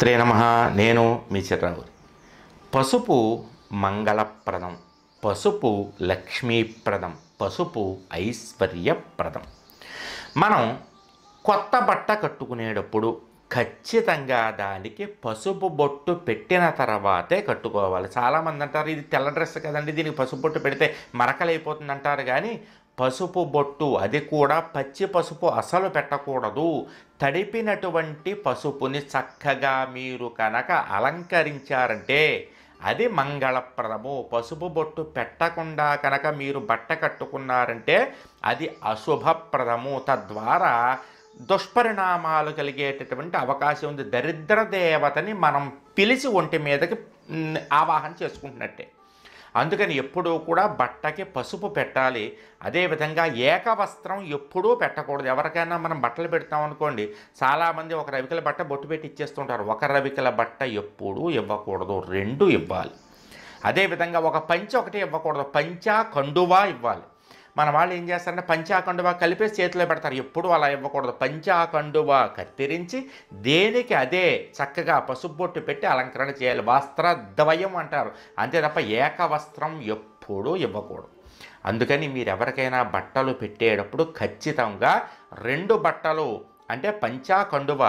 మాత్రే నమ నేను మీ చిట్రావు పసుపు మంగళప్రదం పసుపు లక్ష్మీప్రదం పసుపు ఐశ్వర్యప్రదం మనం కొత్త బట్ట కట్టుకునేటప్పుడు ఖచ్చితంగా దానికి పసుపు బొట్టు పెట్టిన తర్వాతే కట్టుకోవాలి చాలామంది అంటారు ఇది తెల్ల డ్రెస్ కదండి దీనికి పసుపు బొట్టు పెడితే మరకలైపోతుంది అంటారు కానీ పసుపు బొట్టు అది కూడా పచ్చి పసుపు అసలు పెట్టకూడదు తడిపినటువంటి పసుపుని చక్కగా మీరు కనుక అలంకరించారంటే అది మంగళప్రదము పసుపు బొట్టు పెట్టకుండా కనుక మీరు బట్ట కట్టుకున్నారంటే అది అశుభప్రదము తద్వారా దుష్పరిణామాలు కలిగేటటువంటి అవకాశం ఉంది దరిద్ర దేవతని మనం పిలిచి ఒంటి మీదకి ఆవాహన చేసుకుంటున్నట్టే అందుకని ఎప్పుడూ కూడా బట్టకి పసుపు పెట్టాలి అదేవిధంగా ఏకవస్త్రం ఎప్పుడూ పెట్టకూడదు ఎవరికైనా మనం బట్టలు పెడతాం అనుకోండి చాలామంది ఒక రవికల బట్ట బొట్టు పెట్టి ఇచ్చేస్తుంటారు ఒక రవికల బట్ట ఎప్పుడూ ఇవ్వకూడదు రెండు ఇవ్వాలి అదేవిధంగా ఒక పంచ ఒకటి ఇవ్వకూడదు పంచా కండువా ఇవ్వాలి మన వాళ్ళు ఏం చేస్తారంటే పంచాకండువా కలిపేసి చేతిలో పెడతారు ఎప్పుడు అలా ఇవ్వకూడదు పంచాకండువా కత్తిరించి దేనికి అదే చక్కగా పసుపు బొట్టు పెట్టి అలంకరణ చేయాలి వస్త్రద్వయం అంటారు అంతే తప్ప ఏకవస్త్రం ఎప్పుడూ ఇవ్వకూడదు అందుకని మీరు ఎవరికైనా బట్టలు పెట్టేటప్పుడు ఖచ్చితంగా రెండు బట్టలు అంటే పంచా కండువ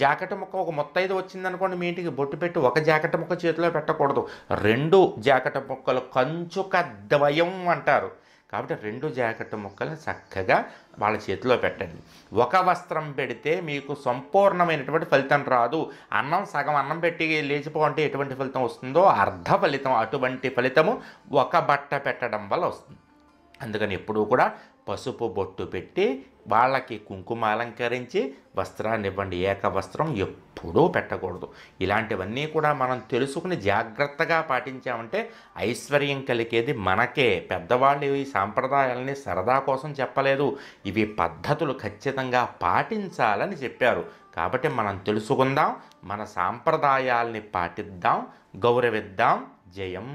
జాకెట్ ముక్క ఒక మొత్తైదు వచ్చిందనుకోండి మీ ఇంటికి బొట్టు పెట్టి ఒక జాకెట్ ముక్క చేతిలో పెట్టకూడదు రెండు జాకెట్ ముక్కలు కంచుక ద్వయం అంటారు కాబట్టి రెండు జాకెట్ ముక్కలు చక్కగా వాళ్ళ చేతిలో పెట్టండి ఒక వస్త్రం పెడితే మీకు సంపూర్ణమైనటువంటి ఫలితం రాదు అన్నం సగం అన్నం పెట్టి లేచిపోంటే ఎటువంటి ఫలితం వస్తుందో అర్ధ ఫలితం అటువంటి ఫలితము ఒక బట్ట పెట్టడం వల్ల వస్తుంది అందుకని ఎప్పుడూ కూడా పసుపు బొట్టు పెట్టి వాళ్ళకి కుంకుమ అలంకరించి వస్త్రాన్ని ఇవ్వండి ఏక వస్త్రం ఎప్పుడూ పెట్టకూడదు ఇలాంటివన్నీ కూడా మనం తెలుసుకుని జాగ్రత్తగా పాటించామంటే ఐశ్వర్యం కలిగేది మనకే పెద్దవాళ్ళు ఈ సాంప్రదాయాలని సరదా కోసం చెప్పలేదు ఇవి పద్ధతులు ఖచ్చితంగా పాటించాలని చెప్పారు కాబట్టి మనం తెలుసుకుందాం మన సాంప్రదాయాల్ని పాటిద్దాం గౌరవిద్దాం జయం